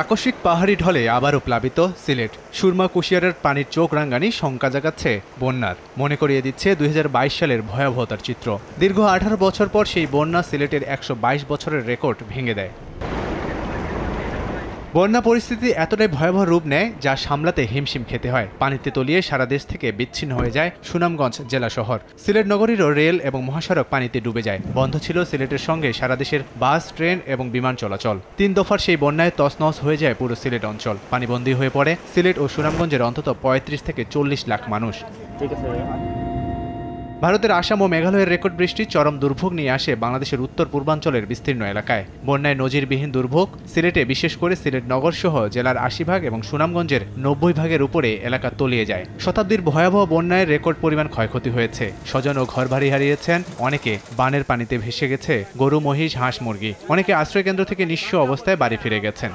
আকস্মিক পাহাড়ি ঢলে আবারও প্লাবিত সিলেট সুরমা কুশিয়ারের পানির চোখ রাঙ্গানি শঙ্কা জাগাচ্ছে বন্যার মনে করিয়ে দিচ্ছে দুই সালের ভয়াবহতার চিত্র দীর্ঘ আঠারো বছর পর সেই বন্যা সিলেটের একশো বছরের রেকর্ড ভেঙে দেয় বন্যা পরিস্থিতি এতটাই ভয়াবহ রূপ নেয় যা সামলাতে হিমশিম খেতে হয় পানিতে তলিয়ে সারা দেশ থেকে বিচ্ছিন্ন হয়ে যায় সুনামগঞ্জ জেলা শহর সিলেট নগরীরও রেল এবং মহাসড়ক পানিতে ডুবে যায় বন্ধ ছিল সিলেটের সঙ্গে সারা দেশের বাস ট্রেন এবং বিমান চলাচল তিন দফার সেই বন্যায় তসনস হয়ে যায় পুরো সিলেট অঞ্চল পানিবন্দী হয়ে পড়ে সিলেট ও সুনামগঞ্জের অন্তত পঁয়ত্রিশ থেকে চল্লিশ লাখ মানুষ ভারতের আসাম ও মেঘালয়ের রেকর্ড বৃষ্টি চরম দুর্ভোগ নিয়ে আসে বাংলাদেশের উত্তর পূর্বাঞ্চলের বিস্তীর্ণ এলাকায় বন্যায় নজিরবিহীন দুর্ভোগ সিলেটে বিশেষ করে সিলেট নগর সহ জেলার আশি ভাগ এবং সুনামগঞ্জের নব্বই ভাগের উপরে এলাকা তলিয়ে যায় শতাব্দীর ভয়াবহ বন্যায় রেকর্ড পরিমাণ ক্ষয়ক্ষতি হয়েছে স্বজন ও ঘরবাড়ি হারিয়েছেন অনেকে বানের পানিতে ভেসে গেছে গরু মহিষ হাঁস মুরগি অনেকে আশ্রয়কেন্দ্র থেকে নিঃস্ব অবস্থায় বাড়ি ফিরে গেছেন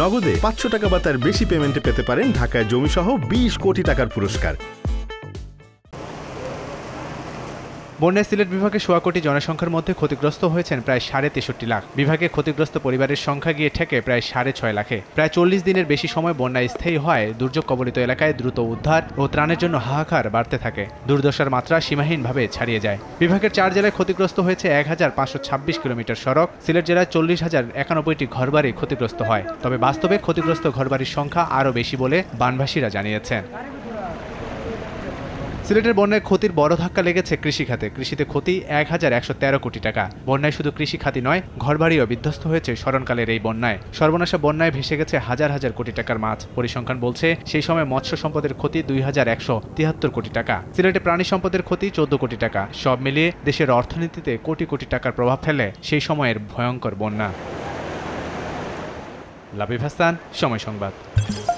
নগদে পাঁচশো টাকা বা তার বেশি পেমেন্টে পেতে পারেন ঢাকায় জমিসহ বিশ কোটি টাকার পুরস্কার বন্যায় সিলেট বিভাগে কোটি জনসংখ্যার মধ্যে ক্ষতিগ্রস্ত হয়েছেন প্রায় সাড়ে তেষট্টি লাখ বিভাগে ক্ষতিগ্রস্ত পরিবারের সংখ্যা গিয়ে ঠেকে প্রায় সাড়ে ছয় লাখে প্রায় চল্লিশ দিনের বেশি সময় বন্যায় স্থায়ী হয় দুর্যোগ কবলিত এলাকায় দ্রুত উদ্ধার ও ত্রাণের জন্য হাহাকার বাড়তে থাকে দুর্দশার মাত্রা সীমাহীনভাবে ছাড়িয়ে যায় বিভাগের চার জেলায় ক্ষতিগ্রস্ত হয়েছে এক হাজার পাঁচশো ছাব্বিশ কিলোমিটার সড়ক সিলেট জেলায় চল্লিশ হাজার একানব্বইটি ঘরবাড়ি ক্ষতিগ্রস্ত হয় তবে বাস্তবে ক্ষতিগ্রস্ত ঘরবাড়ির সংখ্যা আরও বেশি বলে বানভাসীরা জানিয়েছেন সিলেটের বন্যায় ক্ষতির বড় ধাক্কা লেগেছে কৃষিখাতে কৃষিতে ক্ষতি এক হাজার একশো তেরো কোটি টাকা বন্যায় শুধু কৃষি খাতি নয় ঘরবাড়িও বিধ্বস্ত হয়েছে স্মরণকালের এই বন্যায় সর্বনাশা বন্যায় ভেসে গেছে হাজার হাজার কোটি টাকার মাছ পরিসংখ্যান বলছে সেই সময় মৎস্য সম্পদের ক্ষতি দুই হাজার একশো তিয়াত্তর কোটি টাকা সিলেটে প্রাণী সম্পদের ক্ষতি চোদ্দ কোটি টাকা সব মিলিয়ে দেশের অর্থনীতিতে কোটি কোটি টাকার প্রভাব ফেলে সেই সময়ের ভয়ঙ্কর বন্যা লাবিব হাসান সময় সংবাদ